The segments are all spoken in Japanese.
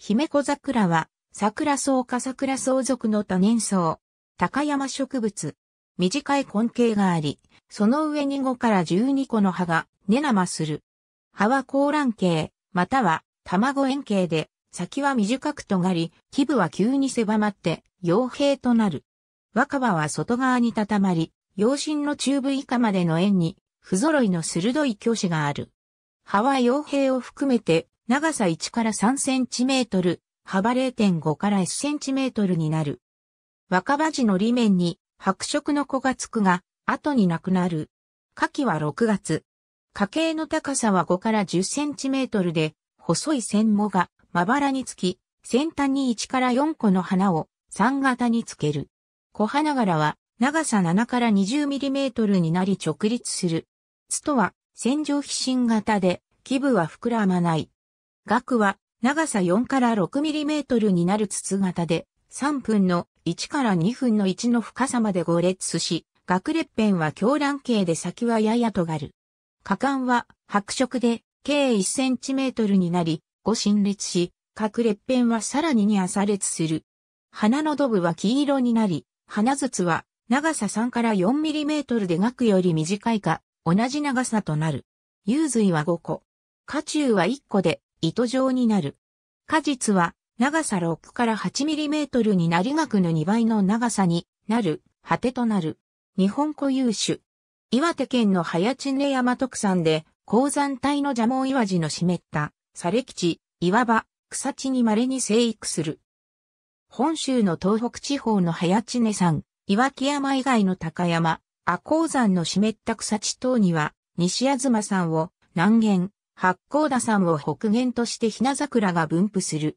姫子桜は、桜草か桜草属の多年草、高山植物。短い根茎があり、その上に5から12個の葉が根生する。葉は高卵形、または卵円形で、先は短く尖り、基部は急に狭まって、傭兵となる。若葉は外側に畳まり、陽心の中部以下までの円に、不揃いの鋭い虚子がある。葉は傭兵を含めて長さ1から3センチメートル、幅0.5から1センチメートルになる。若葉地の裏面に白色の子がつくが、後になくなる。夏季は6月。花茎の高さは5から10センチメートルで、細い線藻がまばらにつき、先端に1から4個の花を3型につける。小花柄は長さ7から20ミリメートルになり直立する。ツとは線状皮疹型で、基部は膨らまない。額は長さ4から6ミリメートルになる筒型で、3分の1から2分の1の深さまで5列し、額列辺は狂乱形で先はやや尖る。果敢は白色で計1センチメートルになり、5新列し、各列辺はさらに2朝列する。花のドブは黄色になり、花筒は長さ3から4ミリメートルで額より短いか、同じ長さとなる。幽髄は5個。渦中は1個で、糸状になる。果実は長さ6から8トルになり額の2倍の長さになる、果てとなる。日本固有種。岩手県の早知根山特産で、鉱山帯の蛇紋岩地の湿った砂礫地、岩場、草地に稀に生育する。本州の東北地方の早知根山、岩木山以外の高山、阿鉱山の湿った草地等には、西東山を南限、八甲田山を北限としてひな桜が分布する。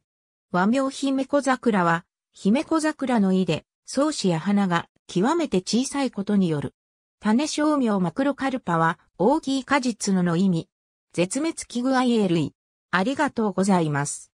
和名姫子桜は、姫子桜の意で、草子や花が極めて小さいことによる。種商名マクロカルパは、大きい果実のの意味。絶滅危惧アイ類。ありがとうございます。